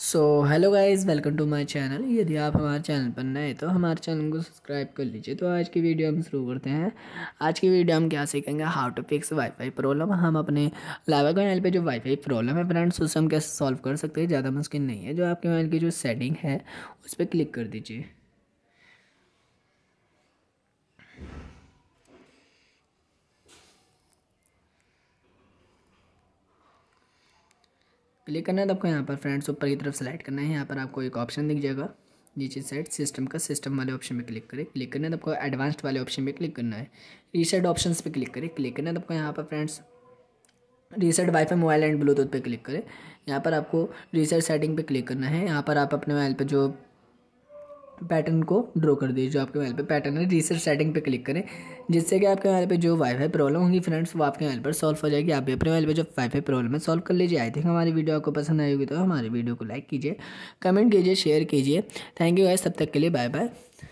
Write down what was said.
so hello guys welcome to my channel यदि आप हमारे चैनल पर नए तो हमारे चैनल को सब्सक्राइब कर लीजिए तो आज की वीडियो हम शुरू करते हैं आज की वीडियो हम क्या सीखेंगे how to fix WiFi problem हम अपने लावा मोबाइल पे जो वाईफाई प्रॉब्लम है फ्रेंड्स उससे हम कैसे सॉल्व कर सकते हैं ज़्यादा मुश्किल नहीं है जो आपके मोबाइल की जो सेटिंग है उस पर क्लिक कर दीजिए क्लिक करना है तो आपको यहाँ पर फ्रेंड्स ऊपर की तरफ सेलेक्ट करना है यहाँ पर आपको एक ऑप्शन दिख जाएगा नीचे साइड सिस्टम का सिस्टम वाले ऑप्शन में क्लिक करें क्लिक करना है तो आपको एडवांस्ड वाले ऑप्शन में क्लिक करना है रीसेट ऑप्शन पर क्लिक करें क्लिक करना है तो आपको यहाँ पर friends reset WiFi mobile and Bluetooth पे क्लिक करें यहाँ पर आपको रीसेट सेटिंग पे क्लिक करना है यहाँ पर आप अपने मोबाइल पर जो पैटर्न को ड्रॉ कर दीजिए जो आपके मोबाइल पे पैटर्न है रिसर्च सेटिंग पे क्लिक करें जिससे कि आपके मोबाइल पे जो वाईफाई प्रॉब्लम होगी फ्रेंड्स वो आपके मोबाइल पर सॉल्व हो जाएगी आप भी अपने मोबाइल पे जो वाईफाई प्रॉब्लम है सॉल्व कर लीजिए आई थिंक हमारी वीडियो आपको पसंद आएगी होगी तो हमारी वीडियो को लाइक कीजिए कमेंट कीजिए शेयर कीजिए थैंक यू गाइस तब तक के लिए बाय बाय